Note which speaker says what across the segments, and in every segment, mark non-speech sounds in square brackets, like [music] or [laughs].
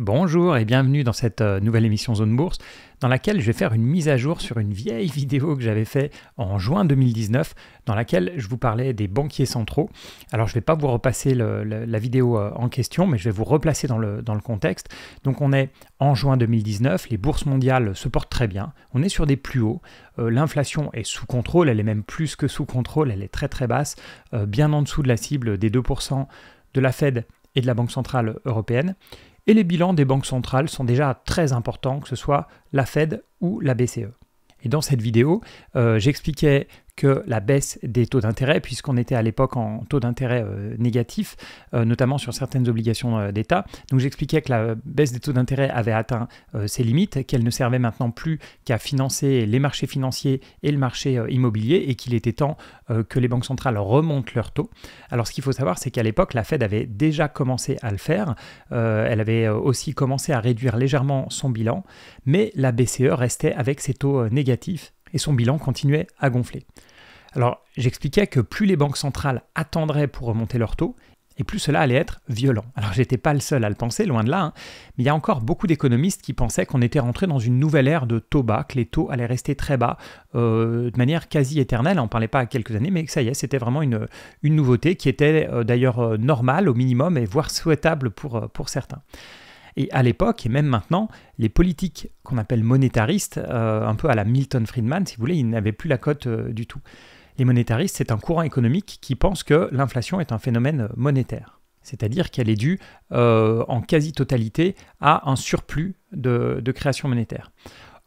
Speaker 1: Bonjour et bienvenue dans cette euh, nouvelle émission Zone Bourse dans laquelle je vais faire une mise à jour sur une vieille [laughs] vidéo que j'avais faite en juin 2019 dans laquelle je vous parlais des banquiers centraux. Alors je ne vais pas vous repasser la vidéo euh, en question mais je vais vous replacer dans le, contexte. Donc on est en juin 2019, les bourses mondiales se portent très bien, on est sur des plus hauts, euh, l'inflation est sous contrôle, elle est même plus que sous contrôle, elle est très très basse, bien en dessous de la cible des 2% de la Fed et de la Banque Centrale Européenne et les bilans des banques centrales sont déjà très importants, que ce soit la Fed ou la BCE. Et dans cette vidéo, euh, j'expliquais que la baisse des taux d'intérêt, puisqu'on était à l'époque en taux d'intérêt euh, négatif, euh, notamment sur certaines obligations euh, d'État. Donc j'expliquais que la baisse des taux d'intérêt avait atteint ses limites, qu'elle ne servait maintenant plus qu'à financer les marchés financiers et le marché immobilier, et qu'il était temps que les banques centrales remontent leurs taux. Alors ce qu'il faut savoir, c'est qu'à l'époque, la Fed avait déjà commencé à le faire. elle avait aussi commencé à réduire légèrement son bilan, mais la BCE restait avec ses taux négatifs et son bilan continuait à gonfler. Alors j'expliquais que plus les banques centrales attendraient pour remonter leurs taux, et plus cela allait être violent. Alors j'étais pas le seul à le penser, loin de là, hein, mais il y a encore beaucoup d'économistes qui pensaient qu'on était rentré dans une nouvelle ère de taux bas, que les taux allaient rester très bas euh, de manière quasi éternelle. On parlait pas à quelques années, mais ça y est, c'était vraiment une, nouveauté qui était euh, d'ailleurs euh, normale au minimum et voire souhaitable pour, pour certains. Et à l'époque, et même maintenant, les politiques qu'on appelle monétaristes, euh, un peu à la Milton Friedman, si vous voulez, ils n'avaient plus la cote euh, du tout. Les monétaristes, c'est un courant économique qui pense que l'inflation est un phénomène monétaire, c'est-à-dire qu'elle est due euh, en quasi-totalité à un surplus de création monétaire.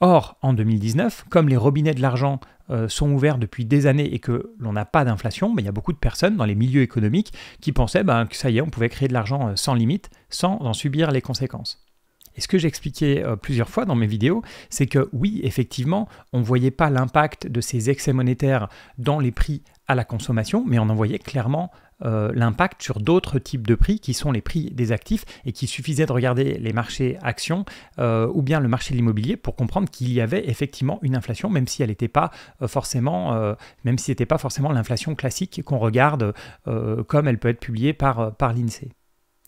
Speaker 1: Or, en 2019, comme les robinets de l'argent euh, sont ouverts depuis des années et que l'on n'a pas d'inflation, il y a beaucoup de personnes dans les milieux économiques qui pensaient ben, que ça y est, on pouvait créer de l'argent euh, sans limite, sans en subir les conséquences. Et ce que j'expliquais euh, plusieurs fois dans mes vidéos, c'est que oui, effectivement, on ne voyait pas l'impact de ces excès monétaires dans les prix à la consommation, mais on en voyait clairement euh, l'impact sur d'autres types de prix qui sont les prix des actifs et qui suffisait de regarder les marchés actions euh, ou bien le marché de l'immobilier pour comprendre qu'il y avait effectivement une inflation, même si elle n'était pas euh, forcément, même si c'était pas forcément l'inflation classique qu'on regarde comme elle peut être publiée par, par l'INSEE.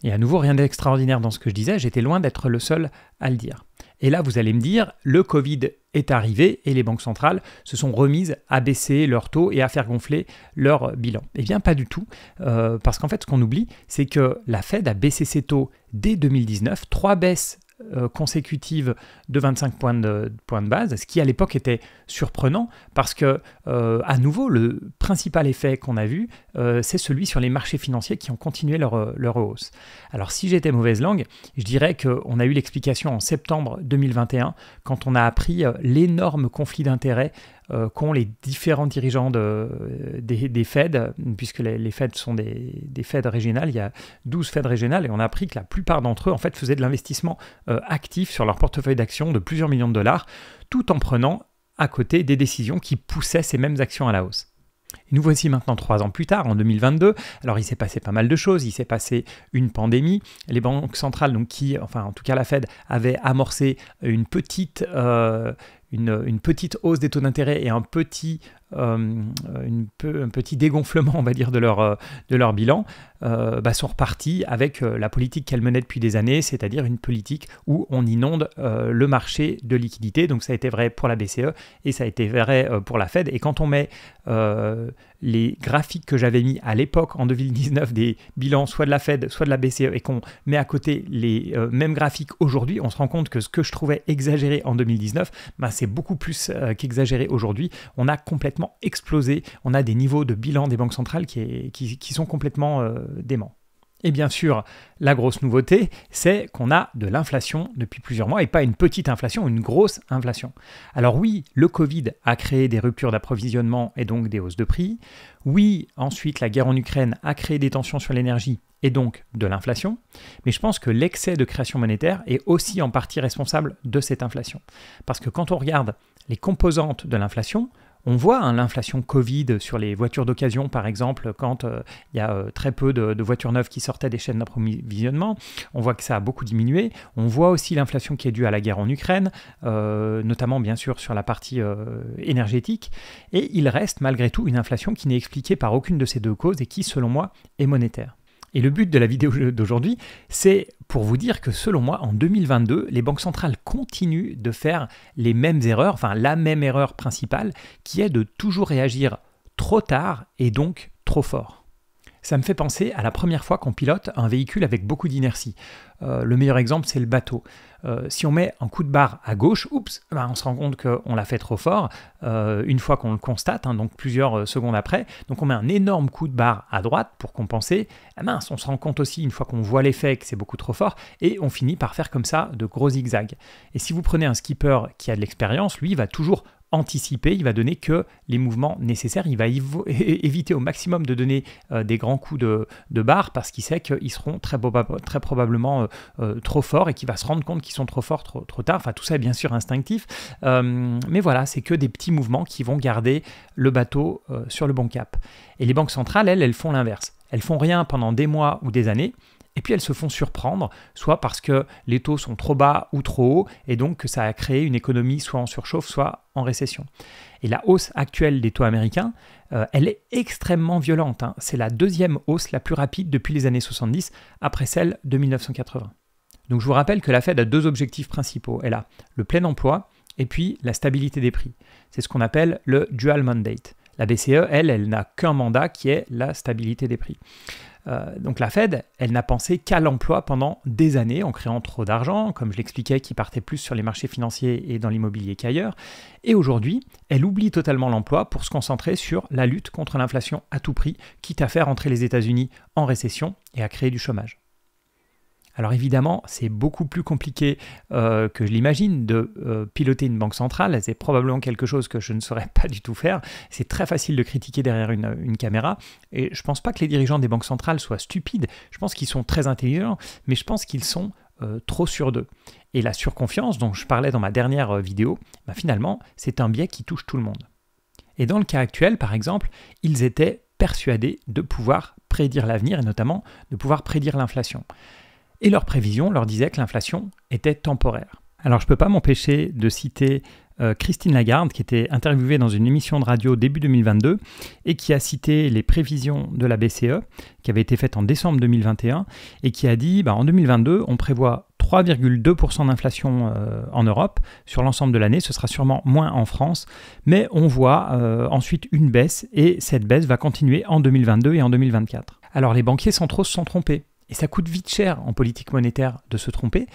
Speaker 1: Et à nouveau, rien d'extraordinaire dans ce que je disais, j'étais loin d'être le seul à le dire. Et là, vous allez me dire, le Covid est arrivé et les banques centrales se sont remises à baisser leurs taux et à faire gonfler leur bilan. Eh bien, pas du tout, euh, parce qu'en fait, ce qu'on oublie, c'est que la Fed a baissé ses taux dès 2019, trois baisses euh, consécutive de 25 points de, points de base, ce qui à l'époque était surprenant parce que, euh, à nouveau, le principal effet qu'on a vu, euh, c'est celui sur les marchés financiers qui ont continué leur, leur hausse. Alors, si j'étais mauvaise langue, je dirais qu'on a eu l'explication en septembre 2021 quand on a appris l'énorme conflit d'intérêts euh, qu'ont les différents dirigeants euh, des, des Fed, puisque les, les Fed sont des, des Fed régionales, il y a 12 Fed régionales, et on a appris que la plupart d'entre eux en fait, faisaient de l'investissement euh, actif sur leur portefeuille d'actions de plusieurs millions de dollars, tout en prenant à côté des décisions qui poussaient ces mêmes actions à la hausse nous voici maintenant trois ans plus tard, en 2022. Alors il s'est passé pas mal de choses. Il s'est passé une pandémie. Les banques centrales, donc qui, enfin en tout cas la Fed, avaient amorcé une petite, euh, une, petite hausse des taux d'intérêt et un petit euh, une peu, un petit dégonflement, on va dire, de leur, euh, de leur bilan, euh, bah, sont repartis avec la politique qu'elles menaient depuis des années, c'est-à-dire une politique où on inonde le marché de liquidités. Donc ça a été vrai pour la BCE et ça a été vrai pour la Fed. Et quand on met les graphiques que j'avais mis à l'époque en 2019 des bilans soit de la Fed, soit de la BCE et qu'on met à côté les mêmes graphiques aujourd'hui, on se rend compte que ce que je trouvais exagéré en 2019, bah c'est beaucoup plus qu'exagéré aujourd'hui. On a complètement explosé. On a des niveaux de bilan des banques centrales qui, sont complètement dément. Euh, déments. Et bien sûr, la grosse nouveauté, c'est qu'on a de l'inflation depuis plusieurs mois et pas une petite inflation, une grosse inflation. Alors oui, le Covid a créé des ruptures d'approvisionnement et donc des hausses de prix. Oui, ensuite, la guerre en Ukraine a créé des tensions sur l'énergie et donc de l'inflation. Mais je pense que l'excès de création monétaire est aussi en partie responsable de cette inflation. Parce que quand on regarde les composantes de l'inflation, on voit hein, l'inflation Covid sur les voitures d'occasion, par exemple, quand euh, il y a euh, très peu de, voitures neuves qui sortaient des chaînes d'approvisionnement. On voit que ça a beaucoup diminué. On voit aussi l'inflation qui est due à la guerre en Ukraine, euh, notamment bien sûr sur la partie énergétique. Et il reste malgré tout une inflation qui n'est expliquée par aucune de ces deux causes et qui, selon moi, est monétaire. Et le but de la vidéo [laughs] d'aujourd'hui, c'est pour vous dire que selon moi, en 2022, les banques centrales continuent de faire les mêmes erreurs, enfin la même erreur principale, qui est de toujours réagir trop tard et donc trop fort. Ça me fait penser à la première fois qu'on pilote un véhicule avec beaucoup d'inertie. Euh, le meilleur exemple, c'est le bateau. Euh, si on met un coup de barre à gauche, oups, eh ben, on se rend compte qu'on l'a fait trop fort, euh, une fois qu'on le constate, hein, donc plusieurs secondes après. Donc on met un énorme coup de barre à droite pour compenser. Eh mince, on se rend compte aussi, une fois qu'on voit l'effet, que c'est beaucoup trop fort, et on finit par faire comme ça de gros zigzags. Et si vous prenez un skipper qui a de l'expérience, lui, il va toujours anticiper, il va donner que les mouvements nécessaires, il va [laughs] éviter au maximum de donner euh, des grands coups de, barre parce qu'il sait qu'ils seront très, très probablement euh, euh, trop forts et qu'il va se rendre compte qu'ils sont trop forts trop, trop, tard. Enfin, tout ça est bien sûr instinctif, mais voilà, c'est que des petits mouvements qui vont garder le bateau sur le bon cap. Et les banques centrales, elles, elles font l'inverse. Elles font rien pendant des mois ou des années et puis elles se font surprendre, soit parce que les taux sont trop bas ou trop hauts, et donc que ça a créé une économie soit en surchauffe, soit en récession. Et la hausse actuelle des taux américains, euh, elle est extrêmement violente. Hein. C'est la deuxième hausse la plus rapide depuis les années 70, après celle de 1980. Donc je vous rappelle que la Fed a deux objectifs principaux. Elle a le plein emploi et puis la stabilité des prix. C'est ce qu'on appelle le dual mandate. La BCE, elle, elle n'a qu'un mandat qui est la stabilité des prix. Euh, donc la Fed, elle n'a pensé qu'à l'emploi pendant des années en créant trop d'argent, comme je l'expliquais, qui partait plus sur les marchés financiers et dans l'immobilier qu'ailleurs. Et aujourd'hui, elle oublie totalement l'emploi pour se concentrer sur la lutte contre l'inflation à tout prix, quitte à faire entrer les États-Unis en récession et à créer du chômage. Alors évidemment, c'est beaucoup plus compliqué euh, que je l'imagine de euh, piloter une banque centrale. C'est probablement quelque chose que je ne saurais pas du tout faire. C'est très facile de critiquer derrière une, caméra. Et je ne pense pas que les dirigeants des banques centrales soient stupides. Je pense qu'ils sont très intelligents, mais je pense qu'ils sont euh, trop sûrs d'eux. Et la surconfiance dont je parlais dans ma dernière vidéo, bah, finalement, c'est un biais qui touche tout le monde. Et dans le cas actuel, par exemple, ils étaient persuadés de pouvoir prédire l'avenir et notamment de pouvoir prédire l'inflation et leurs prévisions leur disaient que l'inflation était temporaire. Alors je ne peux pas m'empêcher de citer euh, Christine Lagarde qui était interviewée dans une émission de radio début 2022 et qui a cité les prévisions de la BCE qui avaient été faites en décembre 2021 et qui a dit bah, en 2022 on prévoit 3,2% d'inflation euh, en Europe sur l'ensemble de l'année, ce sera sûrement moins en France, mais on voit euh, ensuite une baisse et cette baisse va continuer en 2022 et en 2024. Alors les banquiers trop se sont trompés et ça coûte vite cher en politique monétaire de se tromper,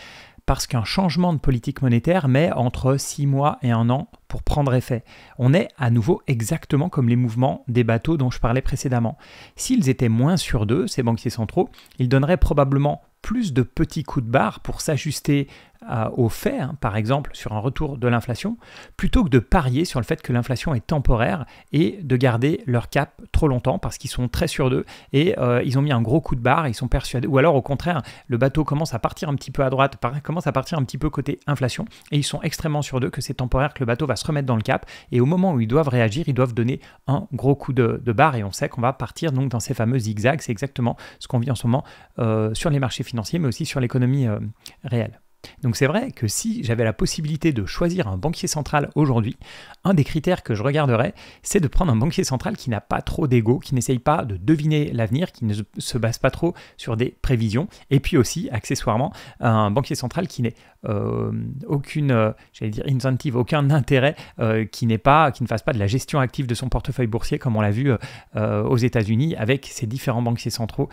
Speaker 1: parce qu'un changement de politique monétaire met entre 6 mois et un an pour prendre effet. On est à nouveau exactement comme les mouvements des bateaux dont je parlais précédemment. S'ils étaient moins sur deux, ces banquiers centraux, ils donneraient probablement plus de petits coups de barre pour s'ajuster au euh, aux faits, hein, par exemple sur un retour de l'inflation, plutôt que de parier sur le fait que l'inflation est temporaire et de garder leur cap trop longtemps parce qu'ils sont très sûrs deux et euh, ils ont mis un gros coup de barre, ils sont persuadés. Ou alors au contraire, le bateau commence à partir un petit peu à droite, commence à partir un petit peu côté inflation et ils sont extrêmement sûrs deux que c'est temporaire, que le bateau va se remettre dans le cap. Et au moment où ils doivent réagir, ils doivent donner un gros coup de, barre. Et on sait qu'on va partir donc dans ces fameux zigzags. C'est exactement ce qu'on vit en ce moment euh, sur les marchés financiers, mais aussi sur l'économie euh, réelle. Donc c'est vrai que si j'avais la possibilité de choisir un banquier central aujourd'hui, un des critères que je regarderais, c'est de prendre un banquier central qui n'a pas trop d'ego, qui n'essaye pas de deviner l'avenir, qui ne se base pas trop sur des prévisions, et puis aussi, accessoirement, un banquier central qui n'est euh, aucune, euh, j'allais dire incentive, aucun intérêt euh, qui n'est pas, qui ne fasse pas de la gestion active de son portefeuille boursier, comme on l'a vu aux États-Unis avec ces différents banquiers centraux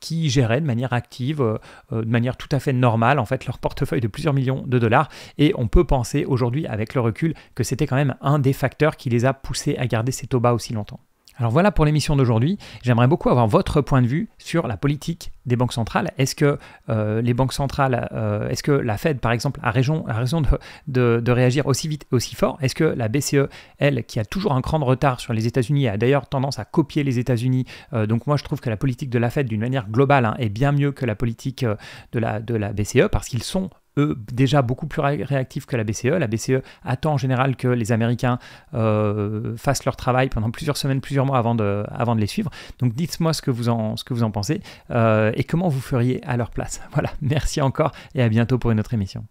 Speaker 1: qui géraient de manière active, de manière tout à fait normale, en fait, leur portefeuille de plusieurs millions de dollars. Et on peut penser aujourd'hui, avec le recul, que c'était quand même un des facteurs qui les a poussés à garder ces taux bas aussi longtemps. Alors voilà pour l'émission d'aujourd'hui. J'aimerais beaucoup avoir votre point de vue sur la politique des banques centrales. Est-ce que euh, les banques centrales, euh, est-ce que la Fed, par exemple, a raison, de, réagir aussi vite et aussi fort Est-ce que la BCE, elle, qui a toujours un cran de retard sur les États-Unis, a d'ailleurs tendance à copier les États-Unis euh, Donc moi, je trouve que la politique de la Fed, d'une manière globale, hein, est bien mieux que la politique de la BCE e, parce qu'ils sont eux, déjà beaucoup plus réactifs que la BCE. La BCE attend en général que les Américains euh, fassent leur travail pendant plusieurs semaines, plusieurs mois avant de, avant de les suivre. Donc dites-moi ce, que vous en, ce que vous en pensez euh, et comment vous feriez à leur place. [laughs] Voilà, merci encore et à bientôt pour une autre émission.